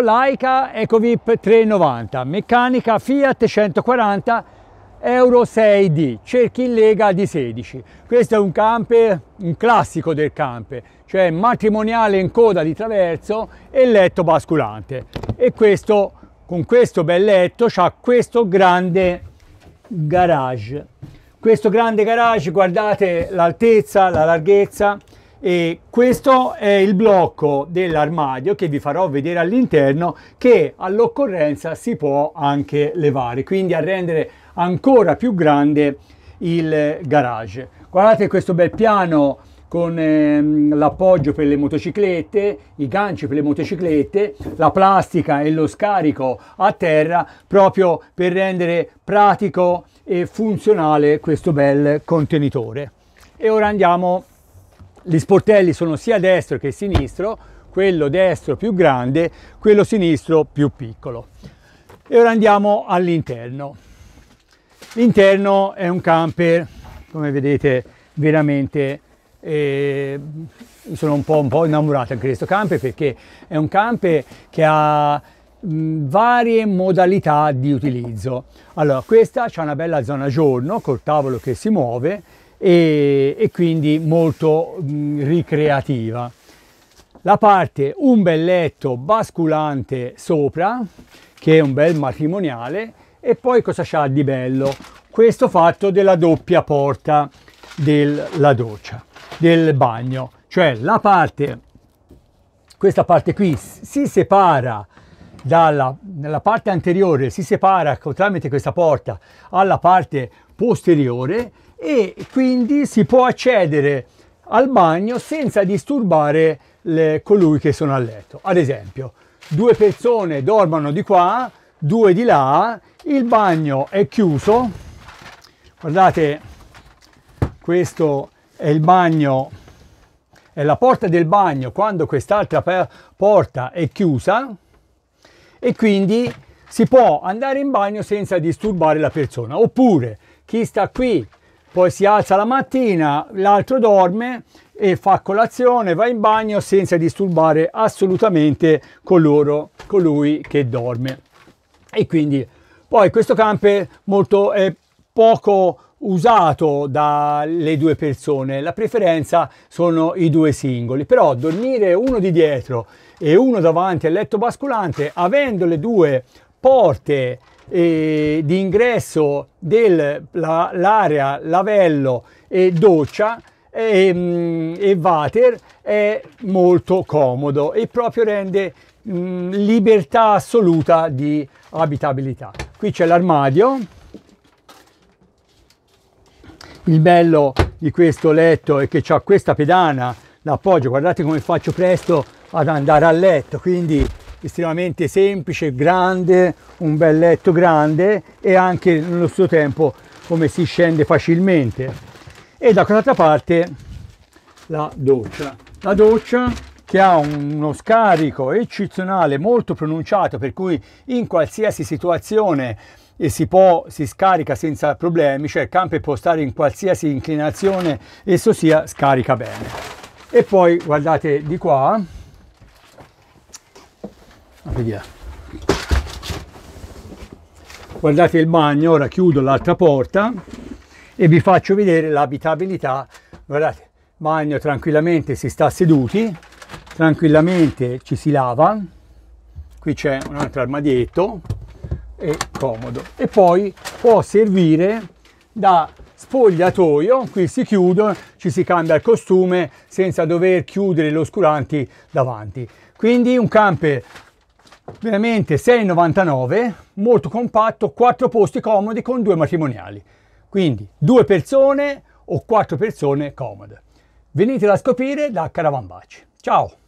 Laica Ecovip 390, meccanica Fiat 140 Euro 6D, cerchi in lega di 16. Questo è un camper, un classico del camper, cioè matrimoniale in coda di traverso e letto basculante. E questo, con questo bel letto, c'ha questo grande garage. Questo grande garage, guardate l'altezza, la larghezza, e questo è il blocco dell'armadio che vi farò vedere all'interno che all'occorrenza si può anche levare quindi a rendere ancora più grande il garage guardate questo bel piano con ehm, l'appoggio per le motociclette, i ganci per le motociclette, la plastica e lo scarico a terra proprio per rendere pratico e funzionale questo bel contenitore. E ora andiamo gli sportelli sono sia destro che sinistro, quello destro più grande, quello sinistro più piccolo. E ora andiamo all'interno. L'interno è un camper, come vedete, veramente eh, sono un po', un po' innamorato anche di questo camper perché è un camper che ha varie modalità di utilizzo. Allora, questa c'è una bella zona giorno col tavolo che si muove e, e quindi molto mh, ricreativa. La parte un bel letto basculante sopra, che è un bel matrimoniale, e poi cosa c'ha di bello? Questo fatto della doppia porta della doccia, del bagno, cioè la parte, questa parte qui si separa dalla parte anteriore, si separa tramite questa porta alla parte posteriore e quindi si può accedere al bagno senza disturbare le, colui che sono a letto. Ad esempio, due persone dormono di qua, due di là, il bagno è chiuso, guardate, questo è il bagno, è la porta del bagno quando quest'altra porta è chiusa e quindi si può andare in bagno senza disturbare la persona. Oppure chi sta qui poi si alza la mattina, l'altro dorme e fa colazione, va in bagno senza disturbare assolutamente coloro, colui che dorme. E quindi poi questo camper molto è poco usato dalle due persone, la preferenza sono i due singoli, però dormire uno di dietro e uno davanti al letto basculante, avendo le due porte eh, di ingresso dell'area la, lavello e doccia e, mm, e water è molto comodo e proprio rende mh, mm, libertà assoluta di abitabilità. Qui c'è l'armadio. Il bello di questo letto è che c'è questa pedana l'appoggio. Guardate come faccio presto ad andare a letto, quindi estremamente semplice, grande, un bel letto grande e anche nello stesso tempo come si scende facilmente. E da quell'altra parte la doccia. La doccia che ha uno scarico eccezionale molto pronunciato per cui in qualsiasi situazione e eh, si può si scarica senza problemi cioè il campo può stare in qualsiasi inclinazione esso sia scarica bene e poi guardate di qua Vediamo. Guardate il bagno, ora chiudo l'altra porta e vi faccio vedere l'abitabilità. Guardate, bagno tranquillamente si sta seduti, tranquillamente ci si lava. Qui c'è un altro armadietto e comodo. E poi può servire da spogliatoio, qui si chiude, ci si cambia il costume senza dover chiudere gli davanti. Quindi un camper veramente 6,99 molto compatto quattro posti comodi con due matrimoniali quindi due persone o quattro persone comode venite a scoprire da Caravan Baci ciao